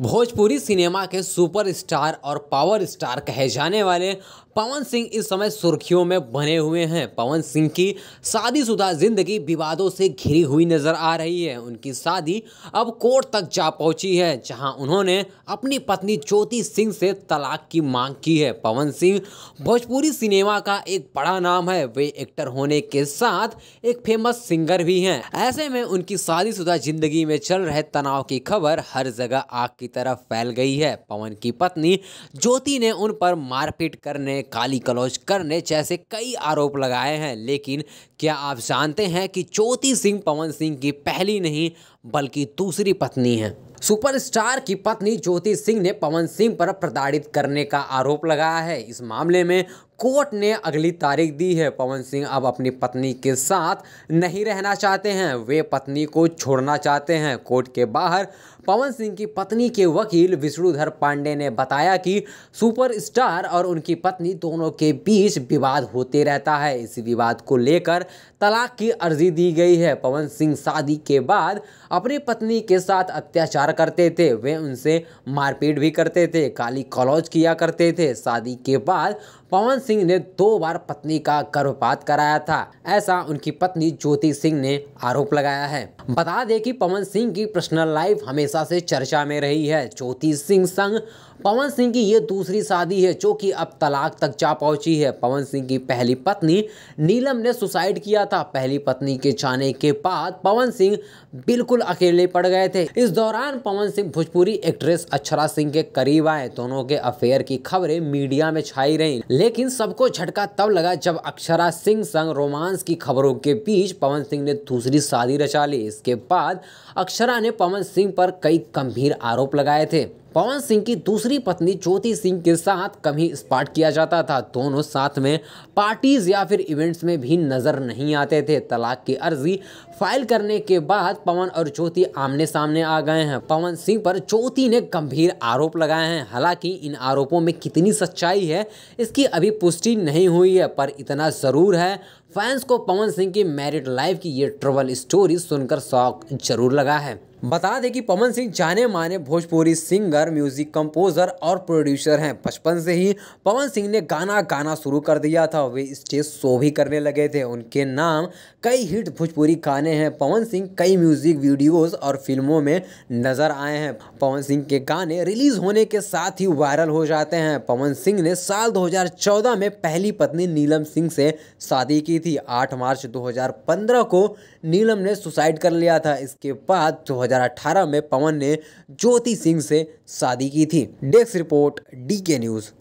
Bhojpuri cinema के superstar और power star कहे जाने वाले पवन सिंह इस समय सुर्खियों में बने हुए हैं पवन सिंह की शादीशुदा जिंदगी विवादों से घिरी हुई नजर आ रही है उनकी शादी अब कोर्ट तक जा पहुंची है जहां उन्होंने अपनी पत्नी ज्योति सिंह से तलाक की मांग की है पवन सिंह भोजपुरी सिनेमा का एक बड़ा नाम है वे एक्टर होने के साथ एक फेमस सिंगर भी हैं ऐसे में उनकी शादीशुदा जिंदगी में चल रहे तनाव की खबर हर जगह आग की तरफ फैल गई है पवन की पत्नी ज्योति ने उन पर मारपीट करने काली कलौज करने जैसे कई आरोप लगाए हैं लेकिन क्या आप जानते हैं कि ज्योति सिंह पवन सिंह की पहली नहीं बल्कि दूसरी पत्नी है सुपरस्टार की पत्नी ज्योति सिंह ने पवन सिंह पर प्रताड़ित करने का आरोप लगाया है इस मामले में कोर्ट ने अगली तारीख दी है पवन सिंह अब अपनी पत्नी के साथ नहीं रहना चाहते हैं वे पत्नी को छोड़ना चाहते हैं कोर्ट के बाहर पवन सिंह की पत्नी के वकील विष्णुधर पांडे ने बताया कि सुपरस्टार और उनकी पत्नी दोनों के बीच विवाद होते रहता है इस विवाद को लेकर तलाक की अर्जी दी गई है पवन सिंह शादी के बाद अपनी पत्नी के साथ अत्याचार करते थे वे उनसे मारपीट भी करते थे काली कॉलौज किया करते थे शादी के बाद पवन सिंह ने दो बार पत्नी का गर्भपात कराया था ऐसा उनकी पत्नी ज्योति सिंह ने आरोप लगाया है बता दें कि पवन सिंह की पर्सनल लाइफ हमेशा से चर्चा में रही है ज्योति सिंह संग पवन सिंह की ये दूसरी शादी है जो कि अब तलाक तक जा पहुंची है पवन सिंह की पहली पत्नी नीलम ने सुसाइड किया था पहली पत्नी के जाने के बाद पवन सिंह बिल्कुल अकेले पड़ गए थे इस दौरान पवन सिंह भोजपुरी एक्ट्रेस अक्षरा सिंह के करीब आए दोनों के अफेयर की खबरें मीडिया में छाई रही लेकिन सबको झटका तब लगा जब अक्षरा सिंह संग रोमांस की खबरों के बीच पवन सिंह ने दूसरी शादी रचा ली इसके बाद अक्षरा ने पवन सिंह पर कई गंभीर आरोप लगाए थे पवन सिंह की दूसरी पत्नी ज्योति सिंह के साथ कभी स्पॉट किया जाता था दोनों साथ में पार्टीज या फिर इवेंट्स में भी नज़र नहीं आते थे तलाक की अर्जी फाइल करने के बाद पवन और ज्योति आमने सामने आ गए हैं पवन सिंह पर ज्योति ने गंभीर आरोप लगाए हैं हालांकि इन आरोपों में कितनी सच्चाई है इसकी अभी पुष्टि नहीं हुई है पर इतना ज़रूर है फैंस को पवन सिंह की मैरिड लाइफ की ये ट्रबल स्टोरी सुनकर शौक जरूर लगा है बता दें कि पवन सिंह जाने माने भोजपुरी सिंगर म्यूजिक कंपोजर और प्रोड्यूसर हैं बचपन से ही पवन सिंह ने गाना गाना शुरू कर दिया था वे स्टेज शो भी करने लगे थे उनके नाम कई हिट भोजपुरी गाने हैं पवन सिंह कई म्यूजिक वीडियोस और फिल्मों में नजर आए हैं पवन सिंह के गाने रिलीज होने के साथ ही वायरल हो जाते हैं पवन सिंह ने साल दो में पहली पत्नी नीलम सिंह से शादी की की थी 8 मार्च 2015 को नीलम ने सुसाइड कर लिया था इसके बाद 2018 में पवन ने ज्योति सिंह से शादी की थी desk report D K news